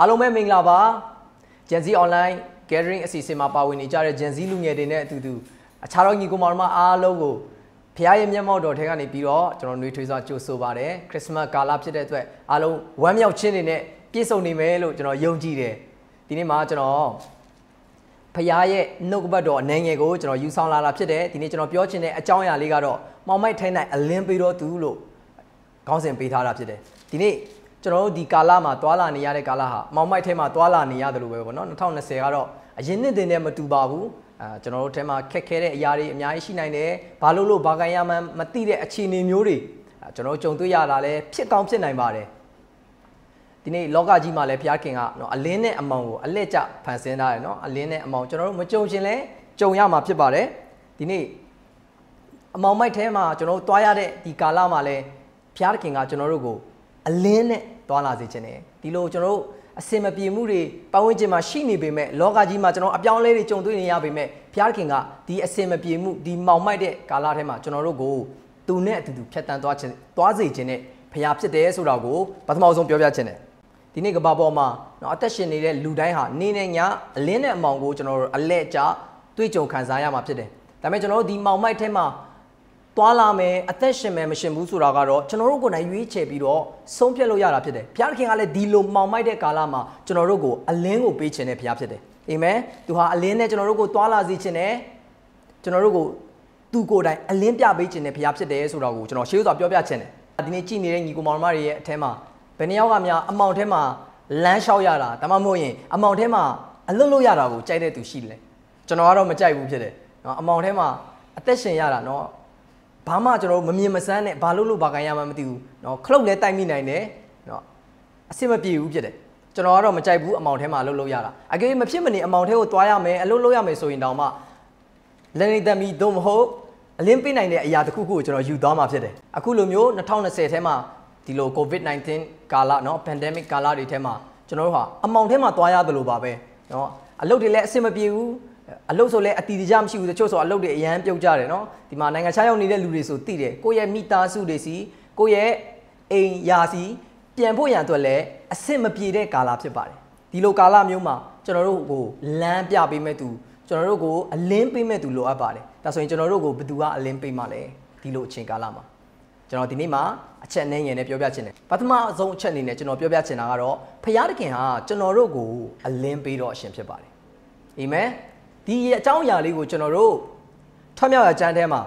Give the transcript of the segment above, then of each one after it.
အားလုံးပဲမင်္ဂလာပါ Gen Z online gathering အစီအစဉ်မှာပါဝင်နေကြတဲ့ Gen Z လူငယ်တွေနဲ့အတူတူအခြားသောညီကိုမောင်မအားလုံးကိုဖခင်ရဲ့မျက်မှောက်တော်ထဲကနေပြီးတော့ကျွန်တော်နှွေထွေးစွာကြိုဆိုပါတယ်ခရစ်စမတ်ကာလဖြစ်တဲ့အတွက်အားလုံးဝမ်းမြောက်ခြင်းတွေနဲ့ပြည့်စုံနေမယ်လို့ကျွန်တော်ယုံကြည်တယ်ဒီနေ့မှာကျွန်တော်ဖခင်ရဲ့နှုတ်ကပတ်တော်အနှငယ်ကိုကျွန်တော်ယူဆောင်လာတာဖြစ်တယ်ဒီနေ့ကျွန်တော်ပြောချင်တဲ့အကြောင်းအရာလေးကတော့မောင်မိုက်ထိုင်းနိုင်အလင်းပေးတော်သူလို့ခေါင်းစဉ်ပေးထားတာဖြစ်တယ်ဒီနေ့ကျွန်တော်တို့ဒီကာလမှာသွာလာနေရတဲ့ကာလဟာမောင်မိုက်ထဲမှာသွာလာနေရတယ်လို့ပဲပေါ့နော်2020ကတော့အရင်နှစ်တင်နဲ့မတူပါဘူးအဲကျွန်တော်တို့ထဲမှာခက်ခဲတဲ့အရာတွေအများကြီးရှိနိုင်တယ်ဘာလို့လို့ဘာကန်ရမှန်းမသိတဲ့အခြေအနေမျိုးတွေကျွန်တော်တို့ကြုံတွေ့ရတာလဲဖြစ်ကောင်းဖြစ်နိုင်ပါတယ်ဒီနေ့လောကကြီးမှာလည်းဘုရားခင်ကနော်အလင်းနဲ့အမောင်ကိုအလက်ကျဖန်ဆင်းထားတယ်နော်အလင်းနဲ့အမောင်ကျွန်တော်တို့မကြုံရှင်လဲကြုံရမှာဖြစ်ပါတယ်ဒီနေ့အမောင်မိုက်ထဲမှာကျွန်တော်တို့တွားရတဲ့ဒီကာလမှာလဲဘုရားခင်ကကျွန်တော်တို့ကိုအလင်းနဲ့သွားလာစေခြင်းနဲ့ဒီလိုကျွန်တော်တို့အစင်မပြေမှုတွေပတ်ဝန်းကျင်မှာရှိနေပေမဲ့လောကကြီးမှာကျွန်တော်အပြောင်းလဲတွေကြုံတွေ့နေရပေမဲ့ဘုရားခင်ကဒီအစင်မပြေမှုဒီမောင်မိုက်တဲ့ကာလထဲမှာကျွန်တော်တို့ကိုသူနဲ့အတူတူဖြတ်တန်းသွားခြင်းသွားစေခြင်းနဲ့ဘုရားဖြစ်တယ်ဆိုတာကိုပထမဆုံးပြောပြခြင်းနဲ့ဒီနေ့ကဘာပေါ်မှာเนาะအသက်ရှင်နေတဲ့လူတိုင်းဟာနေနဲ့ညာအလင်းနဲ့အမောင်ကိုကျွန်တော်တို့အလဲကြတွေ့ကြုံခံစားရမှာဖြစ်တယ်ဒါပေမဲ့ကျွန်တော်တို့ဒီမောင်မိုက်ထဲမှာသွားလာမယ်အသက်ရှင်မယ်မရှင်ဘူးဆိုတာကတော့ကျွန်တော်တို့ကိုယ်တိုင်ရွေးချယ်ပြီးတော့ဆုံးဖြတ်လို့ရတာဖြစ်တယ်ဘုရားသခင်ကလည်းဒီလိုမှောင်မိုက်တဲ့ကာလမှာကျွန်တော်တို့ကိုအလင်းကိုပေးခြင်းနဲ့ဘုရားဖြစ်တယ်အာမင်သူဟာအလင်းနဲ့ကျွန်တော်တို့ကိုသွားလာစေခြင်းနဲ့ကျွန်တော်တို့ကိုသူကိုယ်တိုင်အလင်းပြပေးခြင်းနဲ့ဘုရားဖြစ်တယ်ဆိုတာကိုကျွန်တော်ရှေးဥစွာပြောပြခြင်းတယ်ဒီနေ့ကြည်နေတဲ့ညီကိုမောင်မတွေရဲ့အထဲမှာဘယ်နှယောက်ကများအမောင်ထဲမှာလမ်းလျှောက်ရတာဒါမှမဟုတ်ရင်အမောင်ထဲမှာအလွတ်လွတ်ရတာကိုကြိုက်တဲ့သူရှိတယ်ကျွန်တော်ကတော့မကြိုက်ဘူးဖြစ်တယ်နော်အမောင်ထဲမှာအသက်ရှင်ရတာနော်ဘာမှကျွန်တော်တို့မမြင်မဆန်းနဲ့ဘာလို့လို့ဘာကန်ရမှမသိဘူးเนาะခလုတ်လည်းတိုက်မိနိုင်တယ်เนาะအဆင်မပြေဘူးဖြစ်တယ်ကျွန်တော်ကတော့မကြိုက်ဘူးအမောင်ထဲမှာအလုပ်လုပ်ရတာအကယ်မဖြစ်မနေအမောင်ထဲကိုသွားရမယ်အလုပ်လုပ်ရမယ်ဆိုရင်တောင်မှလနေသမီးတို့မဟုတ်အလင်းပေးနိုင်တဲ့အရာတစ်ခုခုကိုကျွန်တော်ယူသွားမှာဖြစ်တယ်အခုလိုမျိုး2020ထဲမှာဒီလို COVID-19 ကာလเนาะ pandemic ကာလတွေထဲမှာကျွန်တော်တို့ဟာအမောင်ထဲမှာသွားရတယ်လို့ပါပဲเนาะအလုပ်တွေလည်းအဆင်မပြေဘူးအလုပ်ဆိုလဲအတီတကြမရှိဘူးတချို့ဆိုအလုပ်တွေအရန်ပြုတ်ကြတယ်နော်ဒီမှာနိုင်ငံခြားရောက်နေတဲ့လူတွေဆိုသိတယ်ကိုယ့်ရဲ့မိသားစုတွေစီကိုယ့်ရဲ့အိမ်ယာစီပြန်ဖို့ရန်အတွက်လဲအဆင်မပြေတဲ့ကာလဖြစ်ပါတယ်ဒီလိုကာလမျိုးမှာကျွန်တော်တို့ကိုလမ်းပြပေးမဲ့သူကျွန်တော်တို့ကိုအလင်းပေးမဲ့သူလိုအပ်ပါတယ်ဒါဆိုရင်ကျွန်တော်တို့ကိုဘယ်သူကအလင်းပေးမှလဲဒီလိုအချိန်ကာလမှာကျွန်တော်ဒီနေ့မှာအချက်အနည်းငယ်နဲ့ပြောပြချင်တယ်ပထမအဆုံးအချက်အနေနဲ့ကျွန်တော်ပြောပြချင်တာကတော့ဖရာသခင်ဟာကျွန်တော်တို့ကိုအလင်းပေးတော့အရှင်ဖြစ်ပါတယ်အာမင်ဒီအကြောင်းအရာလေးကိုကျွန်တော်တို့ထွက်မြောက်ရာကျမ်းထဲမှာ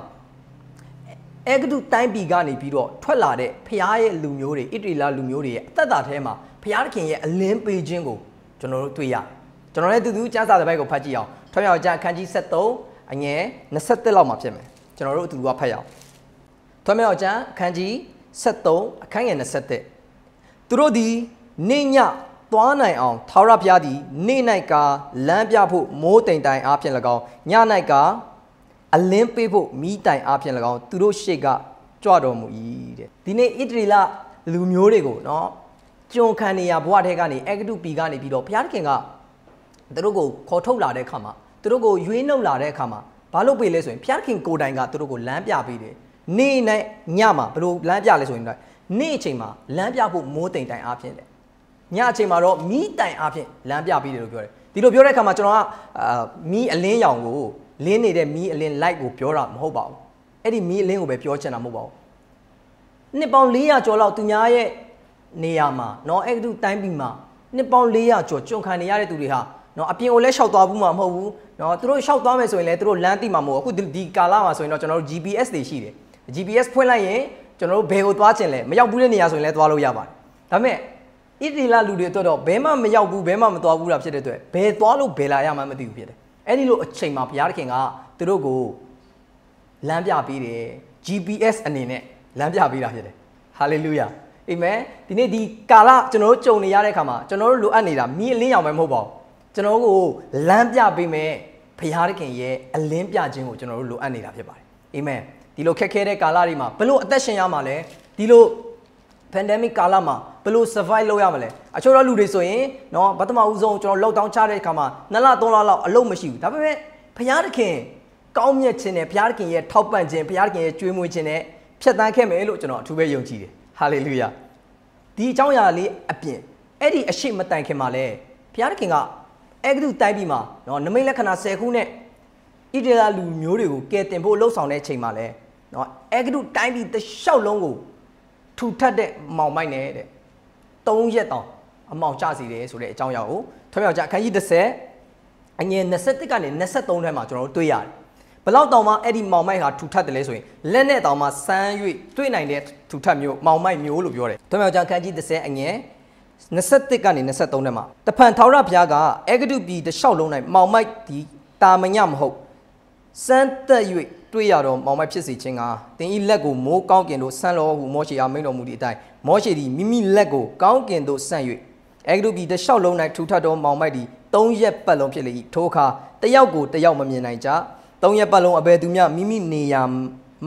အဲဂဒုတိုင်းပြည်ကနေပြီးတော့ထွက်လာတဲ့ဖျားရဲ့လူမျိုးတွေဣတရီလာလူမျိုးတွေရဲ့အသက်တာထဲမှာဖျားသခင်ရဲ့အလင်းပေးခြင်းကိုကျွန်တော်တို့တွေ့ရတယ်။ကျွန်တော်လည်းတူတူကျမ်းစာတစ်ပိုက်ကိုဖတ်ကြည့်အောင်။ထွက်မြောက်ကျမ်းအခန်းကြီး73အငယ်27လောက်မှာဖြစ်မယ်။ကျွန်တော်တို့အတူတူကဖတ်ရအောင်။ထွက်မြောက်ကျမ်းအခန်းကြီး73အခန်းငယ်27သူတို့သည်နေညသွားနိုင်အောင်ထာဝရဘုရားသည်နေ့၌ကလမ်းပြဖို့မိုးတိမ်တိုင်အားဖြင့်၎င်းည၌ကအလင်းပေးဖို့မိတိုင်အားဖြင့်၎င်းသူတို့ရှေ့ကကြွတော်မူ၏တဲ့ဒီနေ့ဣတရီလလူမျိုးတွေကိုနော်ကျွန်ခံနေရဘဝထဲကနေအဂတုပီကနေပြီးတော့ဘုရားသခင်ကသူတို့ကိုခေါ်ထုတ်လာတဲ့အခါမှာသူတို့ကိုရွေးနှုတ်လာတဲ့အခါမှာဘာလို့ပေးလဲဆိုရင်ဘုရားသခင်ကိုယ်တိုင်ကသူတို့ကိုလမ်းပြပေးတယ်နေ့နဲ့ညမှာဘလို့လမ်းပြလဲဆိုရင်နေ့ချိန်မှာလမ်းပြဖို့မိုးတိမ်တိုင်အားဖြင့်တဲ့ညအချိန်မှာတော့မီးတိုင်အားဖြင့်လမ်းပြပေးတယ်လို့ပြောတယ်ဒီလိုပြောတဲ့အခါမှာကျွန်တော်ကမီးအလင်းရောင်ကိုလင်းနေတဲ့မီးအလင်း light ကိုပြောတာမဟုတ်ပါဘူးအဲ့ဒီမီးအလင်းကိုပဲပြောချင်တာမဟုတ်ပါဘူးနှစ်ပေါင်း400ကျော်လောက်သူများရဲ့နေရာမှာเนาะအဲ့ဒီတိုင်းပြည်မှာနှစ်ပေါင်း400ကျော်ကျွန်ခံနေရတဲ့သူတွေဟာเนาะအပြင်ကိုလည်းလျှောက်သွားဘူးမှာမဟုတ်ဘူးเนาะသူတို့လျှောက်သွားမယ်ဆိုရင်လည်းသူတို့လမ်းတိမှာမဟုတ်အခုဒီကာလမှာဆိုရင်တော့ကျွန်တော်တို့ GPS တွေရှိတယ် GPS ဖွင့်လိုက်ရင်ကျွန်တော်တို့ဘယ်ကိုသွားချင်လဲမရောက်ဘူးတဲ့နေရာဆိုရင်လည်းသွားလို့ရပါတယ်ဒါပေမဲ့ဣသရေလလူတွေအတွက်တော့ဘဲမှမရောက်ဘူးဘဲမှမသွားဘူးတာဖြစ်တဲ့အတွက်ဘယ်သွားလို့ဘယ်လာရမှမသိဘူးဖြစ်တယ်အဲ့ဒီလိုအချိန်မှာဘုရားသခင်ကသူတို့ကိုလမ်းပြပေးတယ် GPS အနေနဲ့လမ်းပြပေးတာဖြစ်တယ်ဟာလေလုယာအာမင်ဒီနေ့ဒီကာလကျွန်တော်တို့ကြုံနေရတဲ့အခါမှာကျွန်တော်တို့လိုအပ်နေတာမြင်းအလင်းရောင်ပဲမဟုတ်ပါဘူးကျွန်တော်ကိုလမ်းပြပေးမယ်ဘုရားသခင်ရဲ့အလင်းပြခြင်းကိုကျွန်တော်တို့လိုအပ်နေတာဖြစ်ပါတယ်အာမင်ဒီလိုခက်ခဲတဲ့ကာလတွေမှာဘလို့အသက်ရှင်ရမှာလဲဒီလို pandemic ကာလမှာဘယ်လို survive လုပ်ရမလဲအချို့တော့လူတွေဆိုရင်နော်ပထမဦးဆုံးကျွန်တော် lockdown ချတဲ့အခါမှာ2လ3လလောက်အလုပ်မရှိဘူးဒါပေမဲ့ဘုရားသခင်ကောင်းမြတ်ခြင်းနဲ့ဘုရားသခင်ရဲ့ထောက်ပံ့ခြင်းဘုရားသခင်ရဲ့ကြွေးမွေးခြင်းနဲ့ဖြတ်သန်းခဲ့မယ်လို့ကျွန်တော်အထူးပဲယုံကြည်တယ် hallelujah ဒီအကြောင်းအရာလေးအပြင်အဲ့ဒီအရှိမတန်ခင်မှာလဲဘုရားသခင်ကအဲ့ဒီတိုင်းပြည်မှာနော်နမိတ်လက္ခဏာ10ခုနဲ့ဣတရာလူမျိုးတွေကိုကယ်တင်ဖို့လှုပ်ဆောင်တဲ့အချိန်မှာလဲနော်အဲ့ဒီတိုင်းပြည်တစ်လျှောက်လုံးကိုထူထပ်တဲ့မောင်မိုက်နဲ့တဲ့3ရက်တောင်အမောင်ကျစီတယ်ဆိုတဲ့အကြောင်းအရာကိုထွမြောက်ကြအခန်းကြီး30အငယ်21ကနေ23ထဲမှာကျွန်တော်တို့တွေ့ရတယ်ဘလောက်တောင်မှအဲ့ဒီမောင်မိုက်ဟာထူထပ်တယ်လဲဆိုရင်လက်နဲ့တောင်မှစမ်း၍တွေ့နိုင်တဲ့ထူထပ်မျိုးမောင်မိုက်မျိုးလို့ပြောတယ်ထွမြောက်ကြအခန်းကြီး30အငယ်21ကနေ23ထဲမှာတဖန်ထာဝရဘုရားကအေဂဒုပြည်တလျှောက်လုံး၌မောင်မိုက်သည်တာမညမဟုတ်စမ်းသက်၍တွေ့ရတော့မောင်မိုက်ဖြစ်စီခြင်းကတင်းဤလက်ကိုမိုးကောင်းကင်တို့ဆန်းလောဟုမောရှေအားမိန်တော်မူသည့်အတိုင်းမောရှေသည်မိမိလက်ကိုကောင်းကင်သို့ဆန့်၍အဲဂရုပြည်တလျှောက်လုံး၌ထူထပ်သောမောင်မိုက်သည်သုံးရက်ပတ်လုံးဖြစ်လေ၏ထိုအခါတယောက်ကိုတယောက်မမြင်နိုင်ကြသုံးရက်ပတ်လုံးအဘယ်သူမျှမိမိနေရာ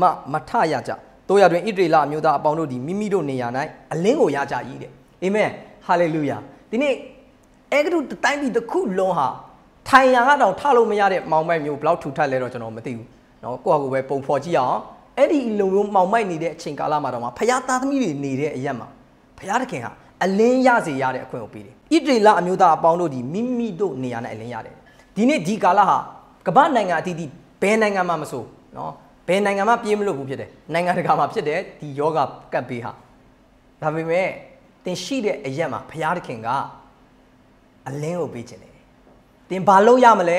မှမထရကြတို့ရတွင်ဣတရေလအမျိုးသားအပေါင်းတို့သည်မိမိတို့နေရာ၌အလင်းကိုရကြ၏တဲ့အာမင်ဟာလေလုယာဒီနေ့အဲဂရုတိုင်းပြည်တစ်ခုလုံးဟာထိုင်ရာကတော့ထလို့မရတဲ့မောင်မိုက်မျိုးဘလောက်ထူထပ်လဲတော့ကျွန်တော်မသိဘူးเนาะကိုယ့်အကူပဲပုံဖော်ကြည့်အောင်အဲ့ဒီလုံလုံးမှောင်မိုက်နေတဲ့အချိန်ကာလမှာတော့မှဖရာသားသမီးတွေနေတဲ့အရက်မှာဖရာသခင်ဟာအလင်းရစေရတဲ့အခွင့်ကိုပေးတယ်။ဣတရီလအမျိုးသားအပေါင်းတို့ဒီမိမိတို့နေရာနဲ့အလင်းရတယ်။ဒီနေ့ဒီကာလဟာကမ္ဘာနိုင်ငံအသီးသီးဘယ်နိုင်ငံမှမဆိုနော်ဘယ်နိုင်ငံမှပြေးမလို့ဘူးဖြစ်တယ်။နိုင်ငံတကာမှာဖြစ်တယ်ဒီယောဂကပ်ပေးဟာ။ဒါပေမဲ့တင်ရှိတဲ့အရက်မှာဖရာသခင်ကအလင်းကိုပေးခြင်းတယ်။တင်ဘာလုပ်ရမလဲ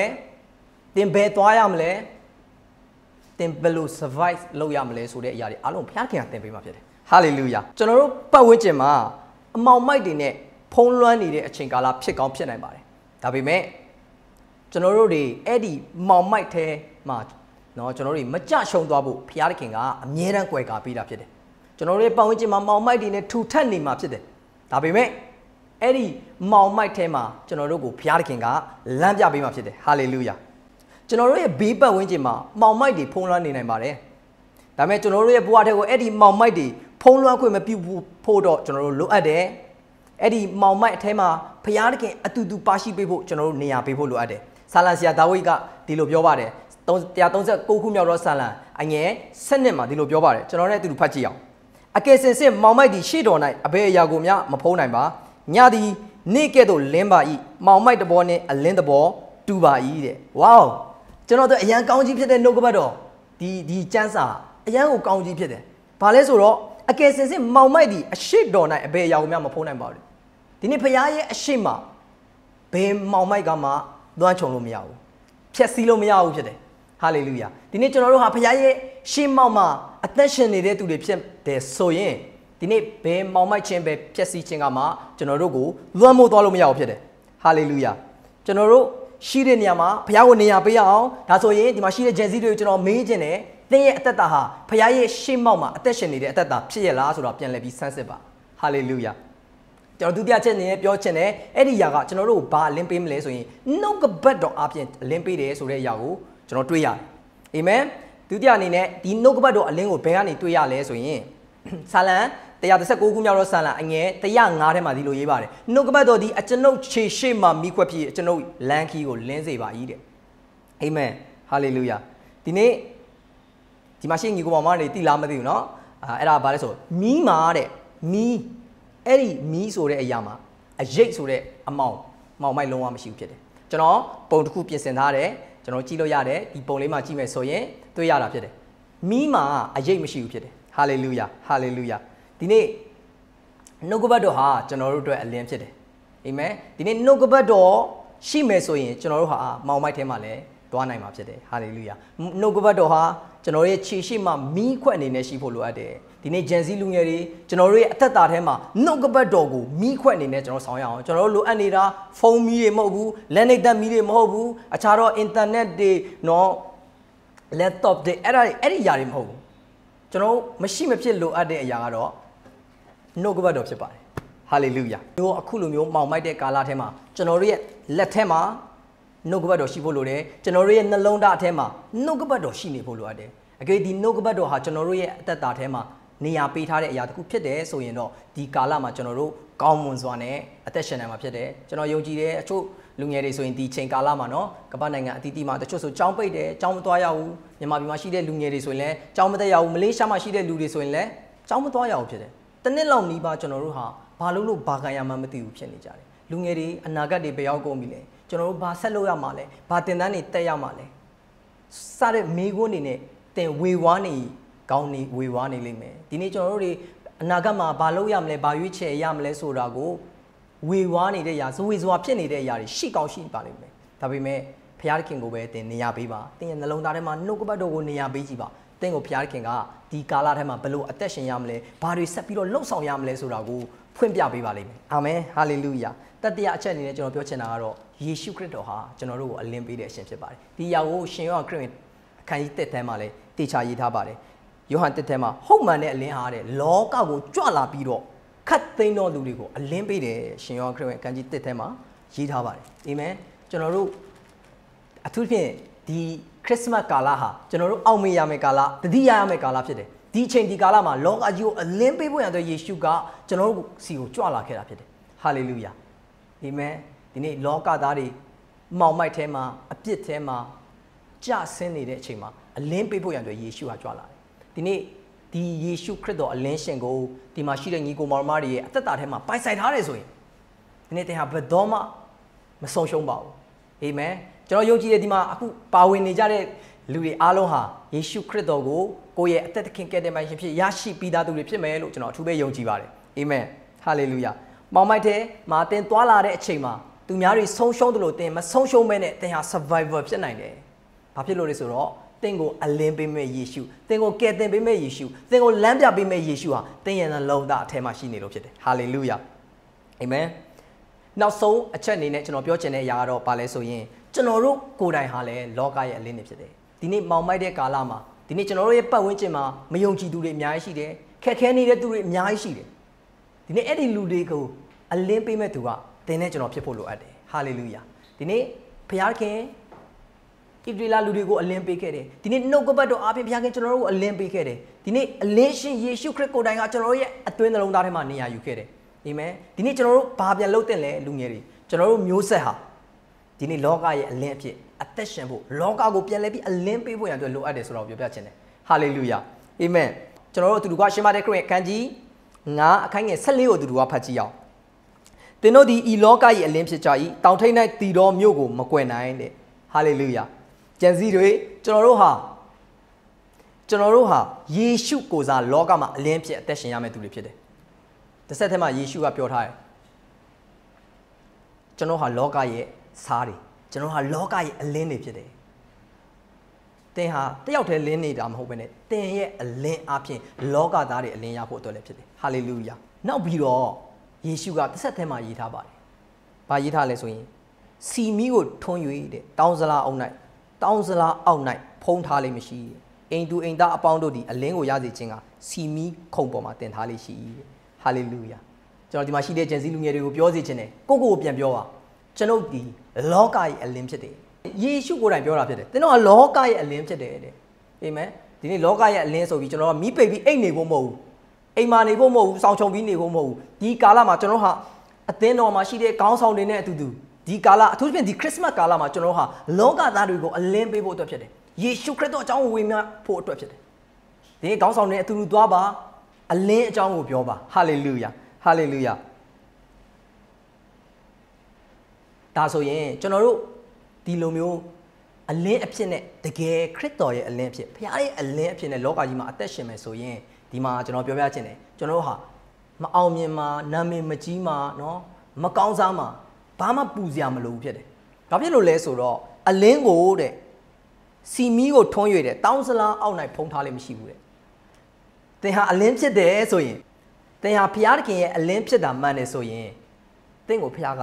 ။တင်ဘယ်သွားရမလဲ။သင်ဘယ်လို survive လုပ်ရမလဲဆိုတဲ့အရာတွေအားလုံးဘုရားခင်ကသင်ပေးမှာဖြစ်တယ် hallelujah ကျွန်တော်တို့ပတ်ဝန်းကျင်မှာအမောင်မိုက်တွေနဲ့ဖုံးလွှမ်းနေတဲ့အချိန်ကာလဖြစ်ကောင်းဖြစ်နိုင်ပါတယ်ဒါပေမဲ့ကျွန်တော်တို့တွေအဲ့ဒီမောင်မိုက်ထဲမှာเนาะကျွန်တော်တို့တွေမကြရှုံသွားဖို့ဘုရားခင်ကအမြဲတမ်းကြွယ်ကာပေးတာဖြစ်တယ်ကျွန်တော်တို့ရဲ့ပတ်ဝန်းကျင်မှာမောင်မိုက်တွေနဲ့ထူထပ်နေမှာဖြစ်တယ်ဒါပေမဲ့အဲ့ဒီမောင်မိုက်ထဲမှာကျွန်တော်တို့ကိုဘုရားခင်ကလမ်းပြပေးမှာဖြစ်တယ်ဟာလေလုယာကျွန်တော်တို့ရဲ့ဘေးပတ်ဝန်းကျင်မှာမှောင်မိုက်တွေဖုံးလွှမ်းနေနိုင်ပါတယ်ဒါပေမဲ့ကျွန်တော်တို့ရဲ့ဘဝထက်ကိုအဲ့ဒီမှောင်မိုက်တွေဖုံးလွှမ်းခွင့်မပြုဘူးဖို့တော့ကျွန်တော်တို့လိုအပ်တယ်အဲ့ဒီမှောင်မိုက်အထဲမှာဖျားတခင်အတူတူပါရှိပေးဖို့ကျွန်တော်တို့နေရာပေးဖို့လိုအပ်တယ်ဆာလန်ဆရာဒါဝိဒ်ကဒီလိုပြောပါတယ်139ခုမြောက်သောဆာလံအငယ်7မှာဒီလိုပြောပါတယ်ကျွန်တော်လည်းအတူတူဖတ်ကြည့်အောင်အကယ်စင်စစ် မောင်မိုက်သည်ရှေ့တော်၌အဘယ်အရာကိုမျှမဖုံးနိုင်ပါညသည်နေ့ကဲ့သို့လင်းပါ၏မောင်မိုက်တဘောနှင့်အလင်းတဘောတူပါ၏တဲ့ဝေါကျွန်တော်တို့အရန်ကောင်းကြီးဖြစ်တဲ့နှုတ်ကပတ်တော်ဒီဒီစံစာအရန်ကိုကောင်းကြီးဖြစ်တယ်။ဘာလဲဆိုတော့အကယ်စင်စစ်မောင်မိုက်ဒီအရှိတော်နိုင်အဘယ်အရာကိုမှမဖုံးနိုင်ပါဘူး။ဒီနေ့ဖရားရဲ့အရှိမဘယ်မောင်မိုက်ကမှသွမ်းချုံလို့မရဘူး။ဖြက်စီးလို့မရဘူးဖြစ်တယ်။ဟာလေလုယာ။ဒီနေ့ကျွန်တော်တို့ဟာဖရားရဲ့ရှေ့မောက်မှာအသက်ရှင်နေတဲ့သူတွေဖြစ်တယ်ဆိုရင်ဒီနေ့ဘယ်မောင်မိုက်ခြင်းပဲဖြက်စီးခြင်းကမှကျွန်တော်တို့ကိုလွှမ်းမိုးသွားလို့မရဘူးဖြစ်တယ်။ဟာလေလုယာ။ကျွန်တော်တို့ရှိတဲ့နေရာမှာဘုရားကိုနေရာပေးရအောင်ဒါဆိုရင်ဒီမှာရှိတဲ့ဂျန်စီတွေကိုကျွန်တော်မေးခြင်းနဲ့သင်ရဲ့အသက်တာဟာဘုရားရဲ့ရှေ့မှောက်မှာအသက်ရှင်နေတဲ့အသက်တာဖြစ်ရလားဆိုတော့ပြန်လည်ပြီးဆန်းစစ်ပါဟာလေလုယာကျွန်တော်ဒုတိယချက်အနေနဲ့ပြောချင်တယ်အဲ့ဒီຢာကကျွန်တော်တို့ဘာအလင်းပေးမလဲဆိုရင်နှုတ်ကပတ်တော်အပြင်အလင်းပေးတယ်ဆိုတဲ့အရာကိုကျွန်တော်တွေးရတယ်အာမင်ဒုတိယအနေနဲ့ဒီနှုတ်ကပတ်တော်အလင်းကိုဘယ်ကနေတွေးရလဲဆိုရင်ဆာလံ136ခုမြောက်သောဆာလံအငယ်105ထဲမှာဒီလိုရေးပါတယ်နှုတ်ကပတ်တော်ဒီအကျွန်ုပ်ခြေရှိမှမိခွက်ဖြစ်ကျွန်ုပ်လမ်းခီးကိုလင်းစေပါ၏တဲ့အာမင်ဟာလေလုယာဒီနေ့ဒီမှာရှိညီကိုမောင်မတွေတိလားမသိဘူးเนาะအဲ့ဒါဘာလဲဆိုမီးမာတဲ့မီးအဲ့ဒီမီးဆိုတဲ့အရာမှာအရိတ်ဆိုတဲ့အမောင်မောင်မိုက်လုံးဝမရှိဘူးဖြစ်တယ်ကျွန်တော်ပုံတစ်ခုပြင်ဆင်ထားတယ်ကျွန်တော်ကြည့်လို့ရတယ်ဒီပုံလေးမှာကြည့်မယ်ဆိုရင်တွေ့ရတာဖြစ်တယ်မီးမာအရိတ်မရှိဘူးဖြစ်တယ်ဟာလေလုယာဟာလေလုယာဒီနေ့နှုတ်ကပတ်တော်ဟာကျွန်တော်တို့အတွက်အလင်းဖြစ်တယ်အာမင်ဒီနေ့နှုတ်ကပတ်တော်ရှိမယ်ဆိုရင်ကျွန်တော်တို့ဟာမောင်မိုက်ထဲမှာလည်းတွားနိုင်မှာဖြစ်တယ်ဟာလေလုယာနှုတ်ကပတ်တော်ဟာကျွန်တော်ရဲ့ခြေရှိမှမီးခွက်အနေနဲ့ရှိဖို့လိုအပ်တယ်ဒီနေ့ဂျန်စီလူငယ်တွေကျွန်တော်တို့ရဲ့အသက်တာထဲမှာနှုတ်ကပတ်တော်ကိုမီးခွက်အနေနဲ့ကျွန်တော်ဆောင်ရအောင်ကျွန်တော်တို့လိုအပ်နေတာဖုန်းမီးတွေမဟုတ်ဘူးလက်နေသက်မီးတွေမဟုတ်ဘူးအခြားတော့အင်တာနက်တွေနော် laptop တွေအဲ့ဒါအဲ့ဒီຢာတွေမဟုတ်ဘူးကျွန်တော်မရှိမဖြစ်လိုအပ်တဲ့အရာကတော့နှုတ်ကပတ်တော်ဖြစ်ပါတယ်ဟာလေလုယာတို့အခုလိုမျိုးမှောင်မိုက်တဲ့ကာလထဲမှာကျွန်တော်တို့ရဲ့လက်ထဲမှာနှုတ်ကပတ်တော်ရှိဖို့လိုတယ်ကျွန်တော်တို့ရဲ့နှလုံးသားထဲမှာနှုတ်ကပတ်တော်ရှိနေဖို့လိုအပ်တယ်အကယ်ဒီနှုတ်ကပတ်တော်ဟာကျွန်တော်တို့ရဲ့အသက်တာထဲမှာနေရာပေးထားတဲ့အရာတစ်ခုဖြစ်တယ်ဆိုရင်တော့ဒီကာလမှာကျွန်တော်တို့ကောင်းမွန်စွာနဲ့အသက်ရှင်နိုင်မှာဖြစ်တယ်ကျွန်တော်ယုံကြည်တယ်အချို့လူငယ်တွေဆိုရင်ဒီချိန်ကာလမှာနော်ကမ္ဘာနိုင်ငံအသီးသီးမှာတချို့ဆိုကြောင်းပိတ်တယ်ကြောင်းမသွားရဘူးမြန်မာပြည်မှာရှိတဲ့လူငယ်တွေဆိုရင်လည်းကြောင်းမတက်ရဘူးမလေးရှားမှာရှိတဲ့လူတွေဆိုရင်လည်းကြောင်းမသွားရဘူးဖြစ်တယ်တစ်နှစ်လောက်နီးပါးကျွန်တော်တို့ဟာဘာလို့လို့ဘာခံရမှမသိဘူးဖြစ်နေကြတယ်လူငယ်တွေအနာဂတ်တွေဘယ်ရောက်ကုန်ပြီလဲကျွန်တော်တို့ဘာဆက်လုပ်ရမှာလဲဘာတင်တန်းတွေတက်ရမှာလဲစတဲ့မိခွန်းတွေနဲ့တင်ဝေဝါးနေကောင်းနေဝေဝါးနေလိမ့်မယ်ဒီနေ့ကျွန်တော်တို့တွေအနာဂတ်မှာဘာလုပ်ရမလဲဘာရွေးချယ်ရမလဲဆိုတာကိုဝေဝါးနေတဲ့ຢာဇဝေဇဝါဖြစ်နေတဲ့အရာတွေရှိကောင်းရှိပါလိမ့်မယ်ဒါပေမဲ့ဖျားသခင်ကိုပဲတင်နေရပေးပါတင်ရဲ့နှလုံးသားထဲမှာနှုတ်ကပတ်တော်ကိုနေရပေးကြည့်ပါတင့်ကိုဘုရားခင်ကဒီကာလထဲမှာဘလို့အသက်ရှင်ရမလဲဘာတွေဆက်ပြီးတော့လှုပ်ဆောင်ရမလဲဆိုတာကိုဖွင့်ပြပေးပါလိမ့်မယ်အာမင်ဟာလေလုယာတတိယအချက်အနေနဲ့ကျွန်တော်ပြောချင်တာကတော့ယေရှုခရစ်တော်ဟာကျွန်တော်တို့ကိုအလင်းပေးတဲ့အရှင်ဖြစ်ပါတယ်ဒီရာကိုရှင်ယောဟန်ခရစ်ဝင်အခန်းကြီး1တန်းမှာလည်းတေချာရေးထားပါတယ်ယောဟန်1တန်းမှာဟုတ်မှန်တဲ့အလင်းဟာတဲ့လောကကိုကြွလာပြီးတော့ခတ်သိမ်းသောလူတွေကိုအလင်းပေးတယ်ရှင်ယောဟန်ခရစ်ဝင်အခန်းကြီး1တန်းမှာရေးထားပါတယ်အာမင်ကျွန်တော်တို့အထူးဖြင့်ဒီခရစ်စမတ်ကာလဟာကျွန်တော်တို့အောင်မြင်ရမယ့်ကာလတတိယရမယ့်ကာလဖြစ်တယ်ဒီအချိန်ဒီကာလမှာလောကကြီးကိုအလင်းပေးဖို့ရတဲ့ယေရှုကကျွန်တော်တို့စီကိုကြွလာခဲ့တာဖြစ်တယ်ဟာလေလုယာအာမင်ဒီနေ့လောကသားတွေမှောင်မိုက်ထဲမှာအပြစ်ထဲမှာကြဆင်းနေတဲ့အချိန်မှာအလင်းပေးဖို့ရတဲ့ယေရှုဟာကြွလာတယ်ဒီနေ့ဒီယေရှုခရစ်တော်အလင်းရှင်ကိုဒီမှာရှိတဲ့ညီကိုမောင်မတွေရဲ့အသက်တာထဲမှာပိုင်ဆိုင်ထားတယ်ဆိုရင်ဒီနေ့သင်ဟာဘယ်တော့မှမဆုံးရှုံးပါဘူးအာမင်ကျွန်တော်ယုံကြည်တယ်ဒီမှာအခုပါဝင်နေကြတဲ့လူတွေအားလုံးဟာယေရှုခရစ်တော်ကိုကိုယ့်ရဲ့အသက်သခင်ကယ်တင်ပါရှင်ဖြစ်ရရှိပြီးသားသူတွေဖြစ်မယ်လို့ကျွန်တော်အထူးပဲယုံကြည်ပါတယ်အာမင်ဟာလေလုယာမောင်မိုက်တဲ့မာတင်သွာလာတဲ့အချိန်မှာသူများတွေဆုံးရှုံးတယ်လို့တင်မဆုံးရှုံးမဲနဲ့တင်ဟာ survivor ဖြစ်နိုင်တယ်။ဘာဖြစ်လို့လဲဆိုတော့တင့်ကိုအလင်းပေးမဲ့ယေရှုတင့်ကိုကယ်တင်ပေးမဲ့ယေရှုတင့်ကိုလမ်းပြပေးမဲ့ယေရှုဟာတင့်ရဲ့နှလုံးသားအထဲမှာရှိနေလို့ဖြစ်တယ်။ဟာလေလုယာ။အာမင်။နောက်ဆုံးအချက်အနေနဲ့ကျွန်တော်ပြောချင်တဲ့အရာကတော့ဘာလဲဆိုရင်ကျွန်တော်တို့ကိုယ်တိုင်ဟာလည်းလောကရဲ့အလင်းတွေဖြစ်တယ်ဒီနေ့မောင်မိုက်တဲ့ကာလမှာဒီနေ့ကျွန်တော်တို့ရဲ့ပတ်ဝန်းကျင်မှာမယုံကြည်သူတွေအများကြီးရှိတယ်ခက်ခဲနေတဲ့သူတွေအများကြီးရှိတယ်ဒီနေ့အဲ့ဒီလူတွေကိုအလင်းပေးမဲ့သူကသင်နဲ့ကျွန်တော်ဖြစ်ဖို့လိုအပ်တယ်ဟာလေလုယာဒီနေ့ဘုရားခင်ဣတရီလာလူတွေကိုအလင်းပေးခဲ့တယ်ဒီနေ့နှုတ်ကပတ်တော်အားဖြင့်ဘုရားခင်ကျွန်တော်တို့ကိုအလင်းပေးခဲ့တယ်ဒီနေ့အလင်းရှင်ယေရှုခရစ်ကိုယ်တိုင်ကကျွန်တော်တို့ရဲ့အသွင်းနှလုံးသားထဲမှာနေရာယူခဲ့တယ်အာမင်ဒီနေ့ကျွန်တော်တို့ဘာပြန်လုပ်တဲ့လဲလူငယ်တွေကျွန်တော်တို့မျိုးဆက်ဟာဒီနေ့လောကရဲ့အလင်းအဖြစ်အသက်ရှင်ဖို့လောကကိုပြန်လဲပြီးအလင်းပေးဖို့ရန်အတွက်လိုအပ်တယ်ဆိုတော့ပြောပြချင်တယ်ဟာလေလုယာအာမင်ကျွန်တော်တို့အတူတူကရှင်းပါတယ်ခရစ်အခန်းကြီး9အခန်းငယ်14ကိုအတူတူကဖတ်ကြည့်အောင်သင်တို့ဒီဤလောကရဲ့အလင်းဖြစ်ကြ၏တောင်ထိပ်၌တည်တော်မြို့ကိုမကွယ်နိုင်တဲ့ဟာလေလုယာကြံစည်တွေကျွန်တော်တို့ဟာကျွန်တော်တို့ဟာယေရှုကိုယ်စားလောကမှာအလင်းဖြစ်အသက်ရှင်ရမယ့်သူတွေဖြစ်တယ်တစ်ဆက်တည်းမှာယေရှုကပြောထားတယ်ကျွန်တော်ဟာလောကရဲ့စားတွေကျွန်တော်ဟာလောကရဲ့အလင်းတွေဖြစ်တယ်သင်ဟာတယောက်တည်းလင်းနေတာမဟုတ်ဘဲနဲ့သင်ရဲ့အလင်းအပြင်လောကသားတွေအလင်းရဖို့အတွက်လည်းဖြစ်တယ်ဟာလေလုယာနောက်ပြီးတော့ယေရှုကတစ်ဆက်တည်းမှာရေးထားပါတယ်ဘာရေးထားလဲဆိုရင်စီမီကိုထွန်း၍တဲ့တောင်းစလားအောင်၌တောင်းစလားအောက်၌ဖုံးထားလိမ့်မရှိအိမ်သူအိမ်သားအပေါင်းတို့ဒီအလင်းကိုရစေခြင်းကစီမီခုံပေါ်မှာတင်ထားလိမ့်ရှိတဲ့ဟာလေလုယာကျွန်တော်ဒီမှာရှိတဲ့ဂျန်စီလူငယ်တွေကိုပြောစီခြင်းတယ်ကိုကိုကိုပြန်ပြောပါကျွန်ုပ်ဒီလောကရဲ့အလင်းဖြစ်တယ်ယေရှုကိုယ်တိုင်ပြောတာဖြစ်တယ်သင်တို့ကလောကရဲ့အလင်းဖြစ်တယ်တဲ့အာမင်ဒီနေ့လောကရဲ့အလင်းဆိုပြီးကျွန်တော်ကမိပိတ်ပြီးအိတ်နေဖို့မဟုတ်ဘူးအိမ်မာနေဖို့မဟုတ်ဘူးစောင့်ချုံပြီးနေဖို့မဟုတ်ဘူးဒီကာလမှာကျွန်တော်ဟာအသင်းတော်မှာရှိတဲ့ခေါင်းဆောင်တွေနဲ့အတူတူဒီကာလအထူးသဖြင့်ဒီခရစ်မတ်ကာလမှာကျွန်တော်ဟာလောကသားတွေကိုအလင်းပေးဖို့အတွက်ဖြစ်တယ်ယေရှုခရစ်တော်အကြောင်းဝေမျှဖို့အတွက်ဖြစ်တယ်ဒီနေ့ခေါင်းဆောင်တွေအတူတူသွားပါအလင်းအကြောင်းကိုပြောပါဟာလေလုယာဟာလေလုယာဒါဆိုရင်ကျွန်တော်တို့ဒီလိုမျိုးအလင်းအဖြစ်နဲ့တကယ်ခရစ်တော်ရဲ့အလင်းအဖြစ်ဖခင်ရဲ့အလင်းအဖြစ်နဲ့လောကကြီးမှာအသက်ရှင်မယ်ဆိုရင်ဒီမှာကျွန်တော်ပြောပြချင်တယ်ကျွန်တော်တို့ဟာမအောင်မြင်မှာနာမည်မကြီးမှာเนาะမကောင်းစားမှာဘာမှပူစရာမလိုဘူးဖြစ်တယ်။ဘာဖြစ်လို့လဲဆိုတော့အလင်းကိုတဲ့စီမီးကိုထွန်း၍တဲ့တောင်းစလားအောက်၌ဖုံးထားလည်းမရှိဘူးတဲ့သင်ဟာအလင်းဖြစ်တယ်ဆိုရင်သင်ဟာဘုရားသခင်ရဲ့အလင်းဖြစ်တာမှန်တယ်ဆိုရင်သင်ကိုဘုရားက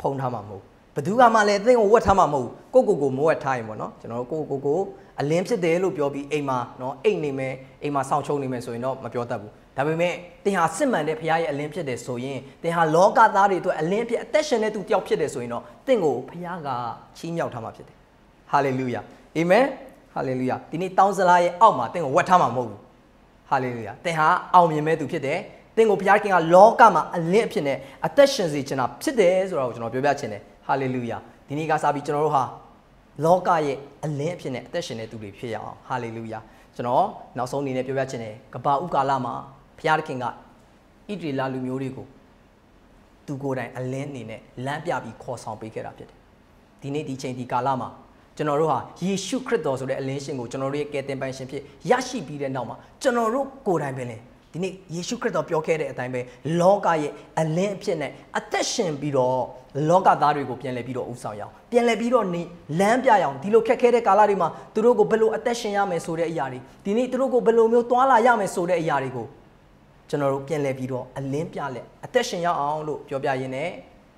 ဖုံးထားမှာမဟုတ်ဘသူကမှလည်းသင်ကိုဝတ်ထားမှာမဟုတ်ကိုကိုကိုမဝတ်ထားရင်ပေါ့နော်ကျွန်တော်တို့ကိုကိုကိုအလင်းဖြစ်တယ်လို့ပြောပြီးအိမ်မှာနော်အိမ်နေမယ်အိမ်မှာစောင့်ချုံနေမယ်ဆိုရင်တော့မပြောတတ်ဘူးဒါပေမဲ့သင်ဟာစစ်မှန်တဲ့ဘုရားရဲ့အလင်းဖြစ်တယ်ဆိုရင်သင်ဟာလောကသားတွေအတွက်အလင်းဖြစ်အသက်ရှင်တဲ့သူတယောက်ဖြစ်တယ်ဆိုရင်တော့သင်ကိုဘုရားကချီးမြှောက်ထားမှာဖြစ်တယ်ဟာလေလုယာအာမင်ဟာလေလုယာဒီနေ့တောင်းစလားရဲ့အောက်မှာသင်ကိုဝတ်ထားမှာမဟုတ်ဘူးဟာလေလုယာသင်ဟာအောင်မြင်မဲ့သူဖြစ်တယ်သင်ကိုဘုရားခင်ကလောကမှာအလင်းအဖြစ်နဲ့အသက်ရှင်စေချင်တာဖြစ်တယ်ဆိုတာကိုကျွန်တော်ပြောပြချင်တယ်ဟာလေလုယာဒီနေ့ကစပြီးကျွန်တော်တို့ဟာလောကရဲ့အလင်းအဖြစ်နဲ့အသက်ရှင်တဲ့သူတွေဖြစ်ရအောင်ဟာလေလုယာကျွန်တော်နောက်ဆုံးအနေနဲ့ပြောပြချင်တယ်ကပ္ပဥကာလမှာဘုရားခင်ကဣတရီလာလူမျိုးတွေကိုသူကိုယ်တိုင်အလင်းအနေနဲ့လမ်းပြပြီးခေါ်ဆောင်ပေးခဲ့တာဖြစ်တယ်ဒီနေ့ဒီချိန်ဒီကာလမှာကျွန်တော်တို့ဟာယေရှုခရစ်တော်ဆိုတဲ့အလင်းရှင်ကိုကျွန်တော်တို့ရဲ့ကယ်တင်ပိုင်ရှင်ဖြစ်ရရှိပြီးတဲ့နောက်မှာကျွန်တော်တို့ကိုယ်တိုင်ပင်လေဒီနေ့ယေရှုခရစ်တော်ပြောခဲ့တဲ့အတိုင်းပဲလောကရဲ့အလင်းအဖြစ်နဲ့အသက်ရှင်ပြီးတော့လောကသားတွေကိုပြန်လဲပြီးတော့ဥဆောင်ရအောင်ပြန်လဲပြီးတော့နေလမ်းပြရအောင်ဒီလိုခက်ခဲတဲ့ကာလတွေမှာသူတို့ကိုဘယ်လိုအသက်ရှင်ရမယ်ဆိုတဲ့အရာတွေဒီနေ့သူတို့ကိုဘယ်လိုမျိုးသွာလာရမယ်ဆိုတဲ့အရာတွေကိုကျွန်တော်တို့ပြန်လဲပြီးတော့အလင်းပြလက်အသက်ရှင်ရအောင်လို့ပြောပြရင်းနဲ့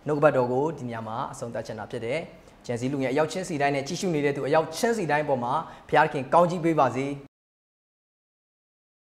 နှုတ်ကပတ်တော်ကိုဒီညမှာအဆုံးသတ်ချင်တာဖြစ်တယ်ဂျန်စီလူငယ်အရောက်ချင်းစီတိုင်းနဲ့ကြီးရှုနေတဲ့သူအရောက်ချင်းစီတိုင်းပေါ်မှာဘုရားခင်ကောင်းကြီးပေးပါစေ